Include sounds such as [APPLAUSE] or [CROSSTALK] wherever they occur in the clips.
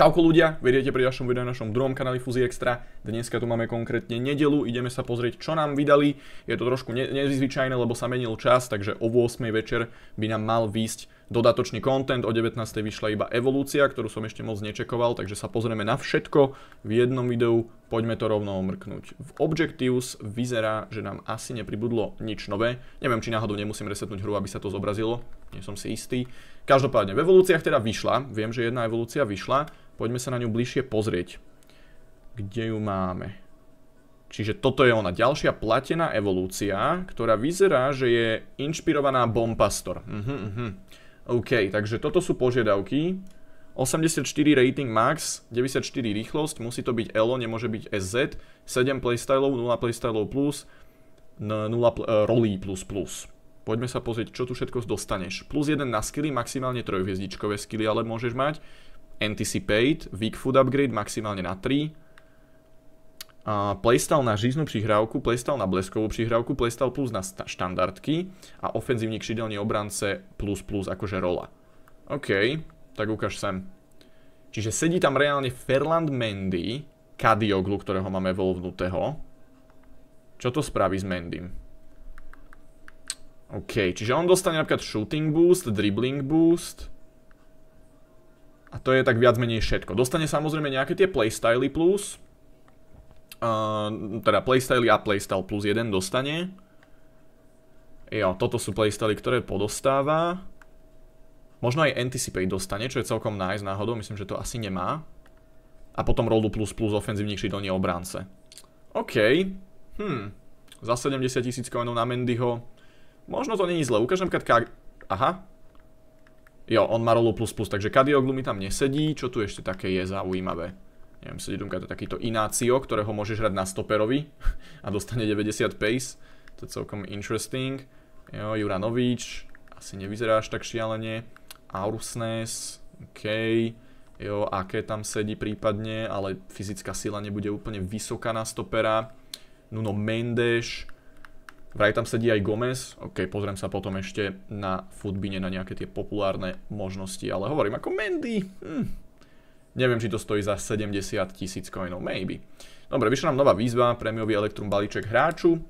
Čauko ľudia, vediete pri ďalšom videu na našom druhom kanáli Fuzi Extra. Dneska tu máme konkrétne nedelu, ideme sa pozrieť, čo nám vydali. Je to trošku nezvyčajné, lebo sa menil čas, takže o 8 večer by nám mal výsť dodatočný kontent. O 19. vyšla iba Evolúcia, ktorú som ešte moc nečekoval, takže sa pozrieme na všetko v jednom videu Poďme to rovno omrknúť. V Objectives vyzerá, že nám asi nepribudlo nič nové. Neviem, či náhodou nemusím resetnúť hru, aby sa to zobrazilo. Nie som si istý. Každopádne, v evolúciách teda vyšla. Viem, že jedna evolúcia vyšla. Poďme sa na ňu bližšie pozrieť. Kde ju máme? Čiže toto je ona. Ďalšia platená evolúcia, ktorá vyzerá, že je inšpirovaná Bombastor. Mhm, mhm. OK, takže toto sú požiadavky. 84 rating max, 94 rýchlosť, musí to byť ELO, nemôže byť SZ, 7 playstylov, 0 playstylov plus, 0 pl- uh, rolí plus plus. Poďme sa pozrieť, čo tu všetko dostaneš. Plus 1 na skilly, maximálne hviezdičkové skilly, ale môžeš mať. Anticipate, Weak Food Upgrade, maximálne na 3. A playstyle na žiznú přihrávku, playstyle na bleskovú přihrávku, playstyle plus na štandardky a ofenzívny kšidelný obrance plus plus akože rola. OK, tak ukáž sem. Čiže sedí tam reálne Ferland Mendy, Kadioglu, ktorého máme voľvnutého. Čo to spraví s Mendym? OK, čiže on dostane napríklad shooting boost, dribbling boost. A to je tak viac menej všetko. Dostane samozrejme nejaké tie playstyly plus. teda playstyly a playstyle plus jeden dostane. Jo, toto sú playstyly, ktoré podostáva. Možno aj anticipate dostane, čo je celkom nice náhodou, myslím, že to asi nemá. A potom rollu plus plus do nie obránce. OK. Hm. Za 70 tisíc coinov na Mendyho. Možno to není zle. Ukážem Kag... Aha. Jo, on má rollu plus plus, takže Kadioglu mi tam nesedí. Čo tu ešte také je zaujímavé? Neviem, sedí tu to takýto Inácio, ktorého môžeš hrať na stoperovi [LAUGHS] a dostane 90 pace. To je celkom interesting. Jo, Juranovič, asi nevyzerá až tak šialene. Aurusnes, OK, jo, aké tam sedí prípadne, ale fyzická sila nebude úplne vysoká na stopera. Nuno Mendes, vraj tam sedí aj Gomez, OK, pozriem sa potom ešte na futbine, na nejaké tie populárne možnosti, ale hovorím ako Mendy, hm. neviem, či to stojí za 70 tisíc coinov, maybe. Dobre, vyšla nám nová výzva, premiový Elektrum balíček hráču,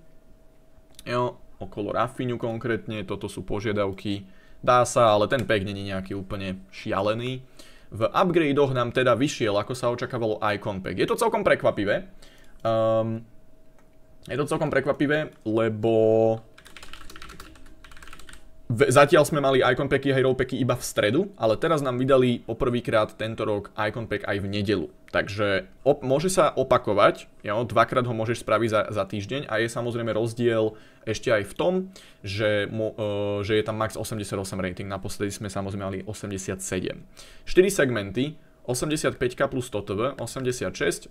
jo, okolo Rafiňu konkrétne, toto sú požiadavky, Dá sa, ale ten pek není nejaký úplne šialený. V upgradoch nám teda vyšiel, ako sa očakávalo, Icon Pack. Je to celkom prekvapivé. Um, je to celkom prekvapivé, lebo Zatiaľ sme mali Icon Packy a Hero Packy iba v stredu, ale teraz nám vydali poprvýkrát tento rok Icon Pack aj v nedelu. Takže op- môže sa opakovať, jo, dvakrát ho môžeš spraviť za, za týždeň a je samozrejme rozdiel ešte aj v tom, že, uh, že je tam max 88 rating, naposledy sme samozrejme mali 87. 4 segmenty, 85 plus 100 TV, 86, 86 100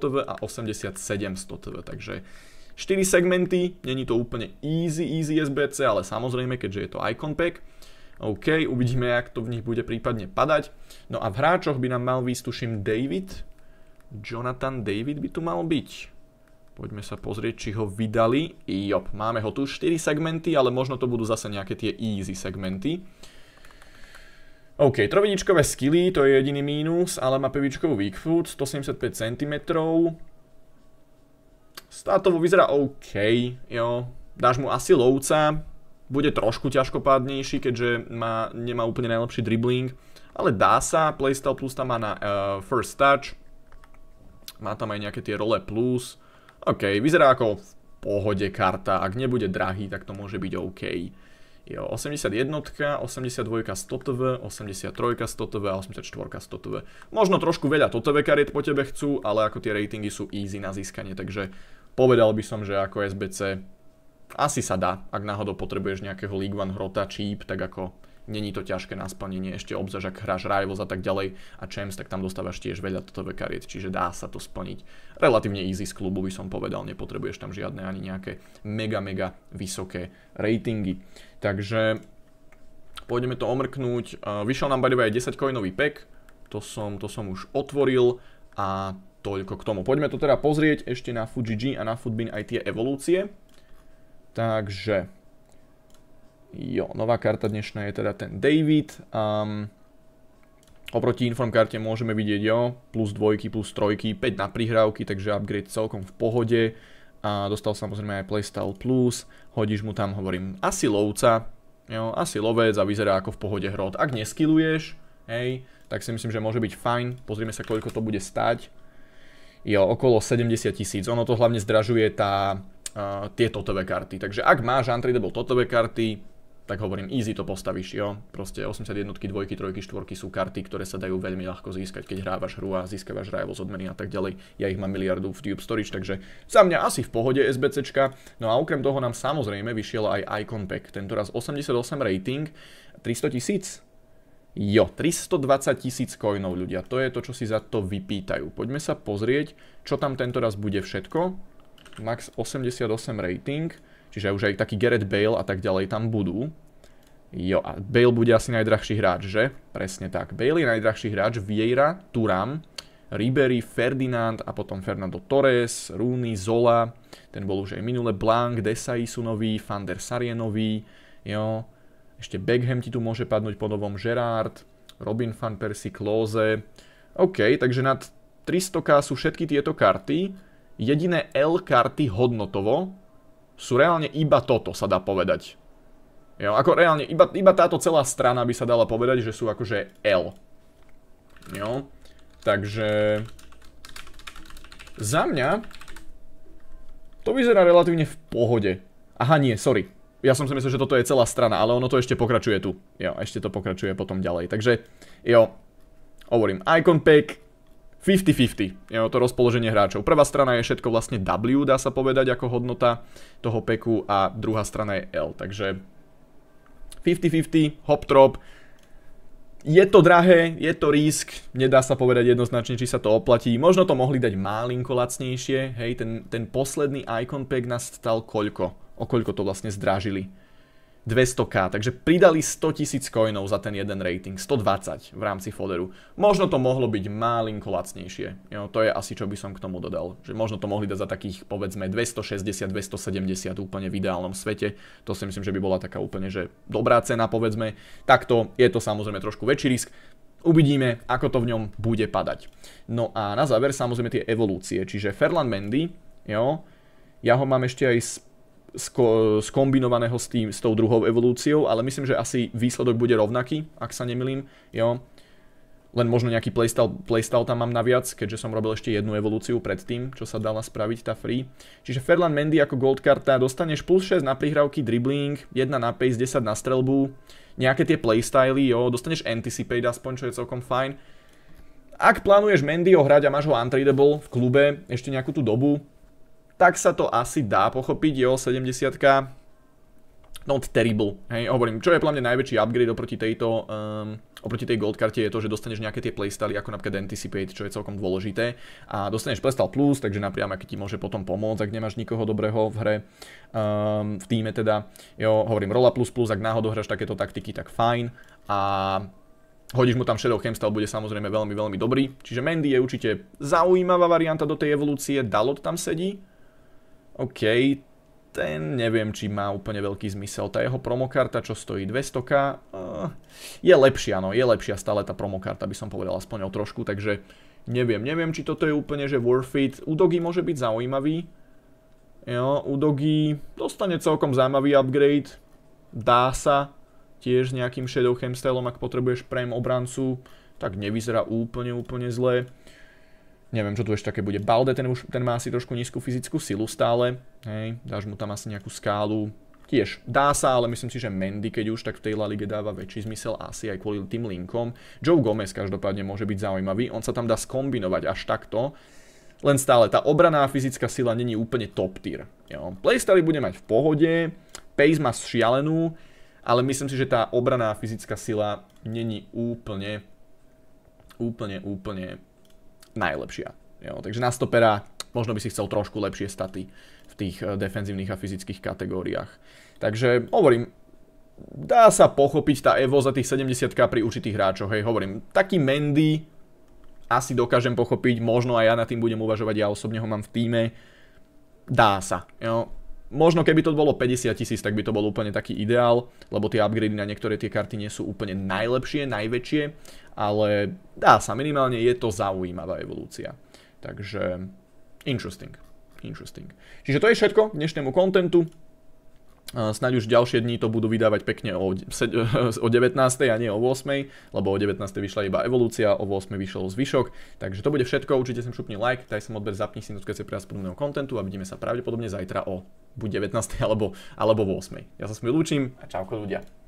TV a 87 100 TV, takže 4 segmenty, není to úplne easy, easy SBC, ale samozrejme, keďže je to icon pack, OK, uvidíme, jak to v nich bude prípadne padať. No a v hráčoch by nám mal výstuším David. Jonathan David by tu mal byť. Poďme sa pozrieť, či ho vydali. Jop, máme ho tu 4 segmenty, ale možno to budú zase nejaké tie easy segmenty. OK, trovidičkové skilly, to je jediný mínus, ale má pevičkovú weak food, 175 cm. Státovo vyzerá OK, jo. Dáš mu asi lovca, bude trošku ťažkopádnejší, keďže má, nemá úplne najlepší dribbling, ale dá sa, playstyle plus tam má na uh, first touch, má tam aj nejaké tie role plus, OK, vyzerá ako v pohode karta, ak nebude drahý, tak to môže byť OK. Jo, 81, 82 100TV, 83 100TV a 84 100TV. Možno trošku veľa 100 kariet po tebe chcú, ale ako tie ratingy sú easy na získanie, takže Povedal by som, že ako SBC asi sa dá, ak náhodou potrebuješ nejakého League One hrota, číp, tak ako není to ťažké na splnenie, ešte obzáž, ak hráš Rivals a tak ďalej a Champs, tak tam dostávaš tiež veľa toto kariet, čiže dá sa to splniť. Relatívne easy z klubu by som povedal, nepotrebuješ tam žiadne ani nejaké mega, mega vysoké ratingy. Takže pôjdeme to omrknúť. Eh, vyšiel nám by aj 10 coinový pack, to som, to som už otvoril a toľko k tomu. Poďme to teda pozrieť ešte na Fuji G a na Foodbin aj tie evolúcie. Takže, jo, nová karta dnešná je teda ten David. Um, oproti karte môžeme vidieť, jo, plus dvojky, plus trojky, 5 na prihrávky, takže upgrade celkom v pohode. A dostal samozrejme aj Playstyle Plus, hodíš mu tam, hovorím, asi lovca, jo, asi lovec a vyzerá ako v pohode hrot. Ak neskilluješ, hej, tak si myslím, že môže byť fajn. Pozrieme sa, koľko to bude stať je okolo 70 tisíc. Ono to hlavne zdražuje tá, uh, tie totové karty. Takže ak máš untradable totové karty, tak hovorím, easy to postavíš, jo. Proste 81, 2, 3, 4 sú karty, ktoré sa dajú veľmi ľahko získať, keď hrávaš hru a získavaš rivals odmeny a tak ďalej. Ja ich mám miliardu v Tube Storage, takže za mňa asi v pohode SBCčka. No a okrem toho nám samozrejme vyšiel aj Icon Pack, tentoraz 88 rating, 300 tisíc, Jo, 320 tisíc coinov ľudia, to je to, čo si za to vypýtajú. Poďme sa pozrieť, čo tam tento raz bude všetko. Max 88 rating, čiže už aj taký Gareth Bale a tak ďalej tam budú. Jo, a Bale bude asi najdrahší hráč, že? Presne tak. Bale je najdrahší hráč, Vieira, Turam, Ribery, Ferdinand a potom Fernando Torres, Rooney, Zola, ten bol už aj minule, Blanc, Desai sú noví, Van der jo, ešte Beckham ti tu môže padnúť po novom Gerard, Robin van Persie, Klose. OK, takže nad 300k sú všetky tieto karty. Jediné L karty hodnotovo sú reálne iba toto, sa dá povedať. Jo, ako reálne, iba, iba táto celá strana by sa dala povedať, že sú akože L. Jo, takže... Za mňa to vyzerá relatívne v pohode. Aha, nie, sorry ja som si myslel, že toto je celá strana, ale ono to ešte pokračuje tu. Jo, ešte to pokračuje potom ďalej. Takže, jo, hovorím, icon pack 50-50, jo, to rozpoloženie hráčov. Prvá strana je všetko vlastne W, dá sa povedať, ako hodnota toho peku a druhá strana je L, takže 50-50, hop-trop, je to drahé, je to risk, nedá sa povedať jednoznačne, či sa to oplatí. Možno to mohli dať malinko lacnejšie, hej, ten, ten posledný icon pack nás stal koľko? okoľko to vlastne zdrážili. 200k, takže pridali 100 tisíc coinov za ten jeden rating, 120 v rámci foderu. Možno to mohlo byť malinko lacnejšie, jo, to je asi čo by som k tomu dodal. Že možno to mohli dať za takých povedzme 260-270 úplne v ideálnom svete, to si myslím, že by bola taká úplne že dobrá cena povedzme. Takto je to samozrejme trošku väčší risk, uvidíme, ako to v ňom bude padať. No a na záver samozrejme tie evolúcie, čiže Ferland Mendy, jo, ja ho mám ešte aj sko- skombinovaného s, tým, s tou druhou evolúciou, ale myslím, že asi výsledok bude rovnaký, ak sa nemilím, jo. Len možno nejaký playstyle, playstyle tam mám naviac, keďže som robil ešte jednu evolúciu predtým, čo sa dala spraviť tá free. Čiže Ferland Mendy ako gold karta, dostaneš plus 6 na prihrávky, dribbling, 1 na pace, 10 na strelbu, nejaké tie playstyly, jo, dostaneš anticipate aspoň, čo je celkom fajn. Ak plánuješ Mendy ohrať a máš ho untradeable v klube ešte nejakú tú dobu, tak sa to asi dá pochopiť, jo 70 not terrible. Hej, hovorím, čo je podľa mňa najväčší upgrade oproti tejto, um, oproti tej gold karte je to, že dostaneš nejaké tie playstyly ako napríklad Anticipate, čo je celkom dôležité a dostaneš playstyle plus, takže napriam, aký ti môže potom pomôcť, ak nemáš nikoho dobrého v hre, um, v týme teda. Jo, hovorím, rola plus plus, ak náhodou hráš takéto taktiky, tak fajn a Hodíš mu tam Shadow Hemstall, bude samozrejme veľmi, veľmi dobrý. Čiže Mendy je určite zaujímavá varianta do tej evolúcie, Dalot tam sedí, OK, ten neviem, či má úplne veľký zmysel. Tá jeho promokarta, čo stojí 200k, eh, je lepšia, no, je lepšia stále tá promokarta, by som povedal aspoň o trošku, takže neviem, neviem, či toto je úplne, že worth it. Udogi môže byť zaujímavý, jo, Udogi dostane celkom zaujímavý upgrade, dá sa, tiež s nejakým shadow Hamstylom, ak potrebuješ prem obrancu, tak nevyzerá úplne, úplne zle. Neviem, čo tu ešte také bude. Balde, ten, už, ten má asi trošku nízku fyzickú silu stále. Hej, dáš mu tam asi nejakú skálu. Tiež dá sa, ale myslím si, že Mendy, keď už, tak v tej La Lige dáva väčší zmysel asi aj kvôli tým linkom. Joe Gomez každopádne môže byť zaujímavý. On sa tam dá skombinovať až takto. Len stále tá obraná fyzická sila není úplne top tier. Jo. Playstyle bude mať v pohode, Pace má šialenú, ale myslím si, že tá obraná fyzická sila není úplne, úplne, úplne najlepšia. Jo, takže na stopera možno by si chcel trošku lepšie staty v tých eh, defenzívnych a fyzických kategóriách. Takže hovorím, dá sa pochopiť tá Evo za tých 70 pri určitých hráčoch. Hej, hovorím, taký Mendy asi dokážem pochopiť, možno aj ja na tým budem uvažovať, ja osobne ho mám v týme. Dá sa, jo. Možno keby to bolo 50 tisíc, tak by to bol úplne taký ideál, lebo tie upgrady na niektoré tie karty nie sú úplne najlepšie, najväčšie, ale dá sa, minimálne je to zaujímavá evolúcia. Takže interesting, interesting. Čiže to je všetko k dnešnému kontentu snáď už ďalšie dni to budú vydávať pekne o, [LAUGHS] o 19. a nie o 8. Lebo o 19. vyšla iba Evolúcia, o 8. vyšiel zvyšok. Takže to bude všetko. Určite sem šupni like, daj sem odber, zapni si notifikácie pre spodobného kontentu a vidíme sa pravdepodobne zajtra o buď 19. alebo, alebo 8. Ja sa s vami lúčim a čauko ľudia.